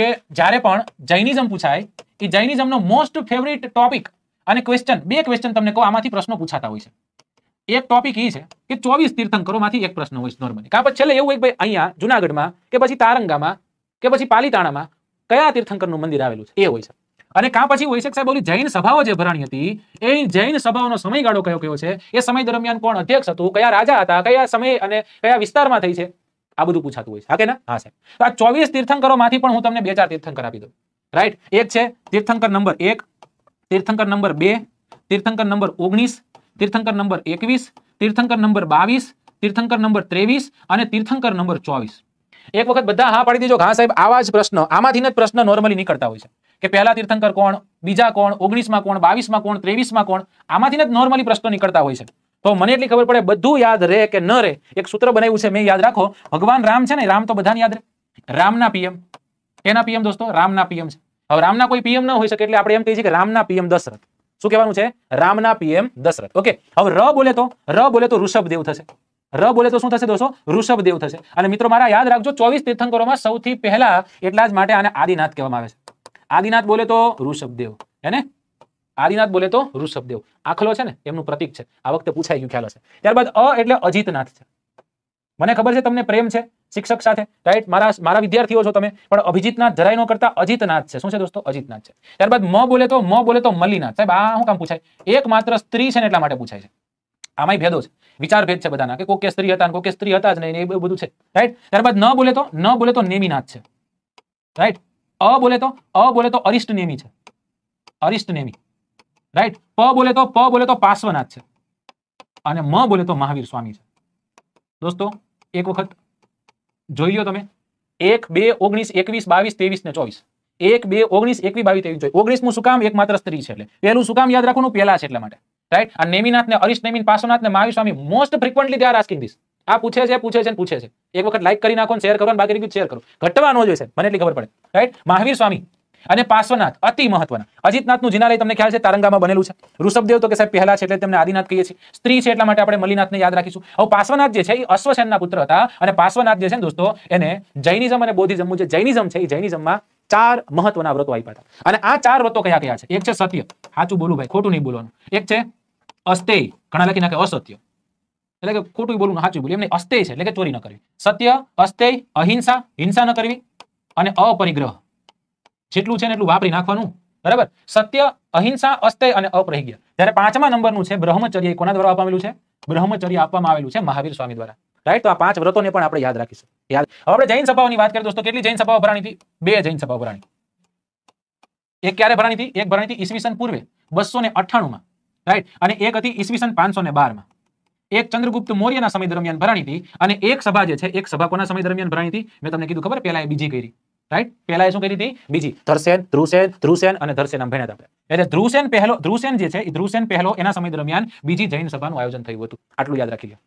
કે જ્યારે પણ જૈનિઝમ પૂછાય એ જૈનિઝમનો મોસ્ટ ફેવરિટ ટોપિક અને ક્વેશ્ચન બે ક્વેશ્ચન તમને કહો આમાંથી પ્રશ્નો પૂછાતા હોય છે એક ટોપિક એ છે કે ચોવીસ તીર્થંકરોમાંથી એક પ્રશ્ન હોય છે નોર્મલી કાં પછી છેલ્લે એવું એક ભાઈ અહીંયા જુનાગઢમાં કે પછી તારંગામાં કે પછી પાલીતાણામાં કયા તીર્થંકરનું મંદિર આવેલું છે એ હોય છે અને કાં પછી હોય છે સાહેબ ઓલી જૈન સભાઓ જે ભરાણી હતી એ જૈન સભાઓનો સમયગાળો કયો કયો છે એ સમય દરમિયાન કોણ અધ્યક્ષ હતું કયા રાજા હતા કયા સમય અને કયા વિસ્તારમાં થઈ છે આ બધું પૂછાતું હોય છે હા કે ના હા સાહેબ આ ચોવીસ તીર્થંકરોમાંથી પણ હું તમને બે ચાર તીર્થંકર આપી દઉં રાઈટ એક છે તીર્થંકર નંબર એક તીર્થંકર નંબર બે તીર્થંકર નંબર ઓગણીસ તીર્થંકર નંબર એકવીસ તીર્થંકર નંબર બાવીસ તીર્થંકર નંબર ત્રેવીસ અને તીર્થંકર નંબર ચોવીસ એક વખત બધા હા પાડી દેજો ઘા સાહેબ આવા જ પ્રશ્ન આમાંથી જ પ્રશ્ન નોર્મલી નીકળતા હોય છે કે પહેલા તીર્થંકર કોણ બીજા કોણ ઓગણીસમાં કોણ બાવીસમાં કોણ ત્રેવીસમાં કોણ આમાંથી જ નોર્મલી પ્રશ્નો નીકળતા હોય છે તો મને એટલી ખબર પડે બધું યાદ રહે કે ન રહે એક સૂત્ર બનાવ્યું છે મેં યાદ રાખો ભગવાન રામ છે ને રામ તો બધાને યાદ રહે રામના પીએમ એના પીએમ દોસ્તો રામના પીએમ છે હવે રામના કોઈ પીએમ ન હોઈ શકે એટલે આપણે એમ કહીએ છીએ કે રામના પીએમ દશરથ શું કહેવાનું છે રામના પીએમ દશરથ ઓકે હવે ર બોલે તો ર બોલે તો ઋષભદેવ થશે ર બોલે તો શું થશે દોસ્તો ઋષભદેવ થશે અને મિત્રો મારા યાદ રાખજો ચોવીસ તીર્થંકરોમાં સૌથી પહેલા એટલા જ માટે આને આદિનાથ કહેવામાં આવે છે આદિનાથ બોલે તો ઋષભદેવ હે ને આદિનાથ બોલે તો ઋષભદેવ આખલો છે ને એમનું પ્રતીક છે આ વખતે પૂછાઈ ગયું ખ્યાલ હશે ત્યારબાદ અ એટલે અજીતનાથ છે મને ખબર છે તમને પ્રેમ છે શિક્ષક સાથે રાઈટ મારા મારા વિદ્યાર્થીઓ છો તમે પણ અભિજીતનાથ જરાય નો કરતા અજીતનાથ છે શું છે દોસ્તો અજીતનાથ છે ત્યારબાદ મ બોલે તો મ બોલે તો મલ્લીનાથ સાહેબ આ શું કામ પૂછાય એકમાત્ર સ્ત્રી છે ને એટલા માટે પૂછાય છે આમાંય ભેદો છે વિચાર ભેદ છે બધાના કે કોકે સ્ત્રી હતા કોઈ કે સ્ત્રી હતા જ નહીં એ બધું છે રાઈટ ત્યારબાદ ન બોલે તો ન બોલે તો નેમીનાથ છે રાઈટ અ બોલે તો અ બોલે તો અરિષ્ટ નેમી છે અરિષ્ટ નેમી રાઈટ પ બોલે તો પ બોલે તો પાર્શ્વનાથ છે અને મ બોલે તો મહાવીર સ્વામી છે દોસ્તો એક વખત જોઈ લો તમે એક બે ઓગણીસ એકવીસ બાવીસ ત્રેવીસ ને ચોવીસ એક બે ઓગણીસ એકવીસ બાવીસ ત્રેવીસ ચોવીસ ઓગણીસમું શું કામ એકમાત્ર સ્ત્રી છે એટલે પહેલું શું કામ યાદ રાખવાનું પહેલા છે એટલા માટે રાઈટ આ નેમિનાથ ને અરિશ નેમિન પાસોનાથ ને Mahavir Swami most frequently they are asking this આ પૂછે છે પૂછે છે પૂછે છે એક વખત લાઈક કરી નાખો શેર કરો બાકી શેર કરો ઘટવાનો ન જોઈશે મને એટલી ખબર પડે રાઈટ મહાવીર સ્વામી અને પાર્શ્વનાથ અતિ મહત્વના અજીતનાથનું જિનાલય તમને ખ્યાલ છે તારંગામાં બનેલું છે ઋષભદેવ તો કે સાહેબ પહેલા છે એટલે તેમને આદિનાથ કહીએ છીએ સ્ત્રી છે એટલા માટે આપણે મલિનાથને યાદ રાખીશું હવે પાર્શ્વનાથ જે છે એ અશ્વસેનના પુત્ર હતા અને પાર્શ્વનાથ જે છે દોસ્તો એને જૈનિઝમ અને બૌદ્ધિઝમ જે જૈનિઝમ છે એ જૈનિઝમમાં ચાર મહત્વના વ્રતો આપ્યા હતા અને આ ચાર વ્રતો કયા કયા છે એક છે સત્ય સાચું બોલું ભાઈ ખોટું નહીં બોલવાનું એક છે અસ્તેય ઘણા લખી નાખે અસત્ય એટલે કે ખોટું બોલું સાચું બોલ્યું એમને અસ્તેય છે એટલે કે ચોરી ન કરવી સત્ય અસ્તેય અહિંસા હિંસા ન કરવી અને અપરિગ્રહ જેટલું છે ને એટલું વાપરી નાખવાનું બરાબર સત્ય અહિંસા અસ્તય અને અપ રહી ગયા ત્યારે પાંચમા નંબરનું છે બ્રહ્મચર્ય કોના દ્વારા આપવામાં છે બ્રહ્મચર્ય આપવામાં આવેલું છે મહાવીર સ્વામી દ્વારા રાઈટ તો આ પાંચ વ્રતોને પણ આપણે યાદ રાખીશું યાદ હવે આપણે જૈન સભાઓની વાત કરીએ દોસ્તો કેટલી જૈન સભાઓ ભરાણી બે જૈન સભાઓ ભરાણી એક ક્યારે ભરાણી હતી એક ભરાણી હતી ઈસવીસન પૂર્વે બસો ને અઠાણું માં રાઈટ અને એક હતી ઈસવીસન પાંચસો ને બાર માં એક ચંદ્રગુપ્ત મૌર્યના સમય દરમિયાન ભરાણી હતી અને એક સભા જે છે એક સભા કોના સમય દરમિયાન ભરાણી હતી મેં તમને કીધું ખબર પહેલા એ બીજી કરી રાઈટ પહેલા શું કરી હતી બીજી ધ્રસેન ધ્રુસેન ધ્રુસેન અને ધ્રસેન આમ આપણે એટલે ધ્રુસેન પહેલો ધ્રુસેન જે છે એ ધ્રુસેન પહેલો એના સમય દરમિયાન બીજી જૈન સભાનું આયોજન થયું હતું આટલું યાદ રાખી લો